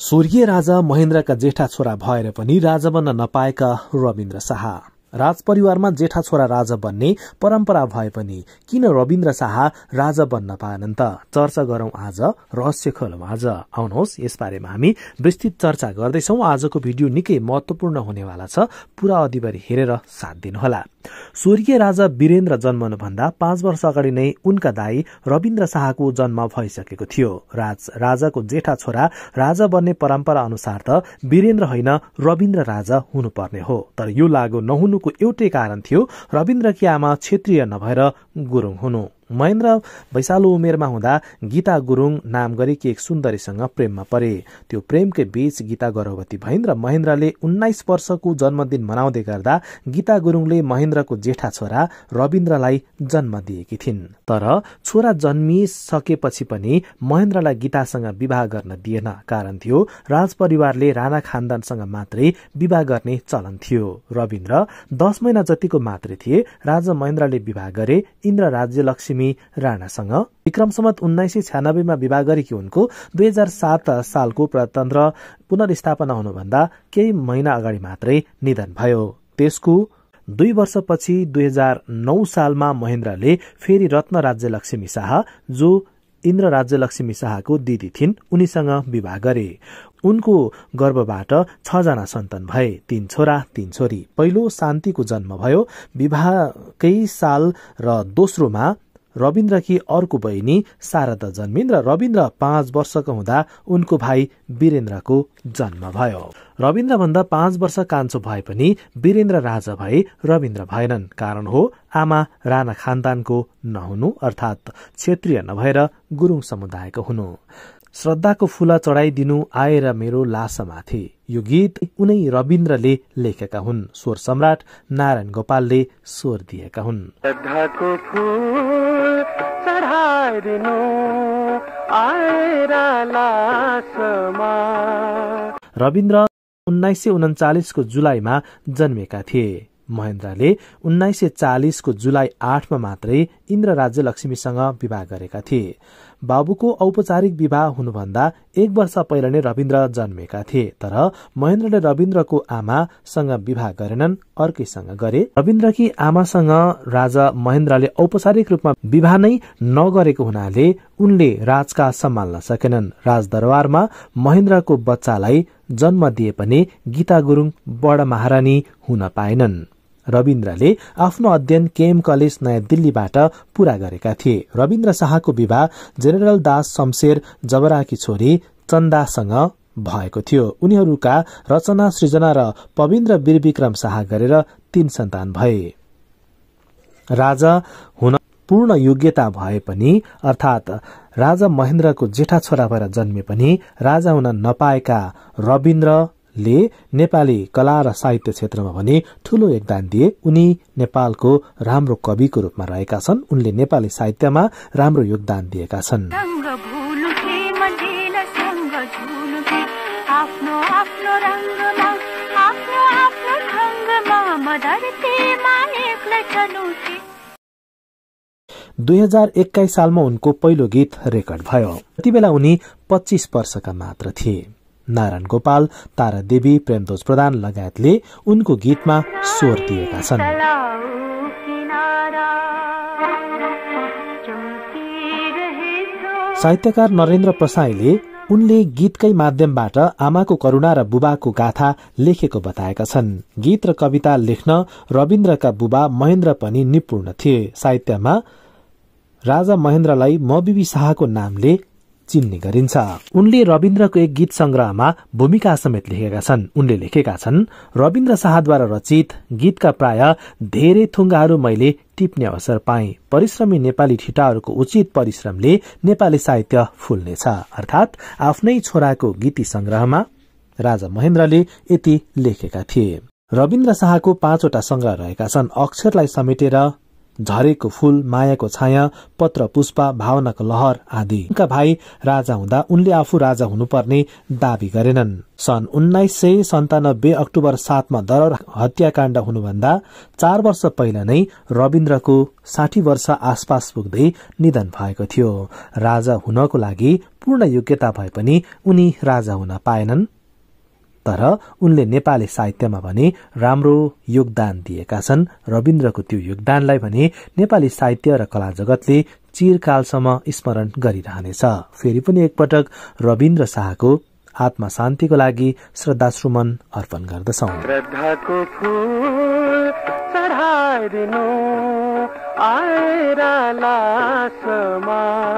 स्वर्गीय राजा महेन्द्रका जेठा छोरा भएर पनि राजा बन्न नपाएका रविन्द्र शाह राजपरिवारमा जेठा छोरा राजा बन्ने परम्परा भए पनि किन रविन्द्र शाह राजा बन्न पाएनन् त चर्चा गरौं आज रहस्य खोलौँ आज आउनुहोस् यसबारेमा हामी विस्तृत चर्चा गर्दैछौ आजको भिडियो निकै महत्वपूर्ण हुनेवाला छ पूरा अधिबारी हेरेर साथ दिनुहोला स्वर्गीय राजा वीरेन्द्र जन्मनुभन्दा पाँच वर्ष अगाडि नै उनका दाई रविन्द्र शाहको जन्म भइसकेको थियो राज राजाको जेठा छोरा राजा बन्ने परम्परा अनुसार त वीरेन्द्र होइन रविन्द्र राजा हुनुपर्ने हो तर यो लागू नहुनुको एउटै कारण थियो रविन्द्रकी आमा क्षेत्रीय नभएर गुरूङ हुनु महेन्द्र वैशालु उमेरमा हुँदा गीता गुरुङ नाम गरेकी एक सुन्दरीसँग प्रेममा परे त्यो प्रेमकै बीच गीता गर्भवती भइन् र महेन्द्रले उन्नाइस वर्षको जन्मदिन मनाउँदै गर्दा गीता गुरुङले महेन्द्रको जेठा छोरा रविन्द्रलाई जन्म दिएकी थिइन् तर छोरा जन्मिसकेपछि पनि महेन्द्रलाई गीतासँग विवाह गर्न दिएन कारण थियो राजपरिवारले राणा खानदानसँग मात्रै विवाह गर्ने चलन थियो रविन्द्र दस महिना जतिको मात्रै थिए राजा महेन्द्रले विवाह गरे इन्द्र राज्यलक्ष्मी छिमी राणासँग विक्रम सम्मत उन्नाइस सय छ्यानब्बेमा विवाह गरेकी उनको दुई हजार सात सालको प्रतन्त्र पुनर्स्थापना हुनुभन्दा केही महिना अगाडि मात्रै निधन भयो त्यसको दुई वर्षपछि दुई हजार नौ सालमा महेन्द्रले फेरि रत्न राज्य लक्ष्मी शाह जो इन्द्र लक्ष्मी शाहको दिदी थिइन् उनीसँग विवाह गरे उनको गर्भबाट छजना सन्तान भए तीन छोरा तीन छोरी पहिलो शान्तिको जन्म भयो विवाहकै साल र दोस्रोमा रविन्द्र कि अर्को बहिनी शारदा जन्मिन् र रविन्द्र पाँच वर्षको हुँदा उनको भाइ वीरेन्द्रको जन्म भयो भन्दा पाँच वर्ष कान्छो भए पनि वीरेन्द्र राजा भए रविन्द्र भएनन् कारण हो आमा राणा खानदानको नहुनु अर्थात् क्षेत्रीय नभएर गुरूङ समुदायको हुनु श्रद्धाको फूल चढाइदिनु आएर मेरो लासमाथि यो गीत उनै रविन्द्रले लेखेका हुन् स्वर सम्राट नारायण गोपालले स्वर दिएका हुन् श्रद्धाको फूल चढाइदिनु आएर रविन्द्र उन्नाइस सय उन्चालिसको जुलाईमा जन्मेका थिए महेन्द्रले उन्नाइस सय चालिसको जुलाई आठमा मात्रै इन्द्र राज्यलक्ष्मीसँग विवाह गरेका थिए बाबुको औपचारिक विवाह हुनुभन्दा एक वर्ष पहिला नै रविन्द्र जन्मेका थिए तर महेन्द्रले रविन्द्रको आमासँग विवाह गरेनन् अर्कैसँग गरे रविन्द्रकी आमासँग राजा महेन्द्रले औपचारिक रूपमा विवाह नै नगरेको हुनाले उनले राजका सम्हाल्न सकेनन् राजदरबारमा महेन्द्रको बच्चालाई जन्म दिए पनि गीता गुरूङ बड महारानी हुन पाएनन् रविन्द्रले आफ्नो अध्ययन केएम कलेज नयाँ दिल्लीबाट पूरा गरेका थिए रविन्द्र शाहको विवाह जेनरल दास शमशेर जबराकी छोरी चन्दासँग भएको थियो उनीहरूका रचना सृजना र पविन्द्र वीरविक्रम शाह गरेर तीन सन्तान भए राजा हुन पूर्ण योग्यता भए पनि अर्थात् राजा महेन्द्रको जेठा छोरा भएर जन्मे पनि राजा हुन नपाएका रविन्द्र ले नेपाली कला र साहित्य क्षेत्रमा भने ठूलो योगदान दिए उनी नेपालको राम्रो कविको रूपमा रहेका छन् उनले नेपाली साहित्यमा राम्रो योगदान दिएका छन् दुई हजार एक्काइस सालमा उनको पहिलो गीत रेकर्ड भयो त्यति बेला उनी पच्चिस वर्षका मात्र थिए नारायण गोपाल तारा देवी प्रेमदोज प्रधान लगायतले उनको गीतमा स्वर दिएका छन् साहित्यकार नरेन्द्र प्रसाईले उनले गीतकै माध्यमबाट आमाको करुणा र बुबाको गाथा लेखेको बताएका छन् गीत र कविता लेख्न रविन्द्रका बुबा महेन्द्र पनि निपुण थिए साहित्यमा राजा महेन्द्रलाई मबिबी शाहको नामले चिन्ने गरिन्छ उनले रविन्द्रको एक गीत संग्रहमा भूमिका समेत लेखेका छन् उनले लेखेका छन् रविन्द्र शाहद्वारा रचित गीतका प्राय धेरै थुङ्गाहरू मैले टिप्ने अवसर पाएँ परिश्रमी नेपाली ठिटाहरूको उचित परिश्रमले नेपाली साहित्य फुल्नेछ अर्थात आफ्नै छोराको गीती संग्रहमा राजा महेन्द्रले यति लेखेका थिए रविन्द्र शाहको पाँचवटा संग्रह रहेका छन् अक्षरलाई समेटेर झरेको फूल मायाको छाया पत्र पुष्पा भावनाको लहर आदि उनका भाइ राजा हुँदा उनले आफू राजा हुनुपर्ने दावी गरेनन् सन् उन्नाइस सय सन्तानब्बे अक्टोबर सातमा दरर हत्याकाण्ड हुनुभन्दा चार वर्ष पहिला नै रविन्द्रको साठी वर्ष आसपास पुग्दै निधन भएको थियो राजा हुनको लागि पूर्ण योग्यता भए पनि उनी राजा हुन पाएनन् तर उनले नेपाली साहित्यमा भने राम्रो योगदान दिएका छन् रविन्द्रको त्यो योगदानलाई भने नेपाली साहित्य र कला जगतले चिरकालसम्म स्मरण गरिरहनेछ फेरि पनि एकपटक रविन्द्र शाहको आत्मा शान्तिको लागि श्रद्धाश्रुमन अर्पण गर्दछौ आएर लासमा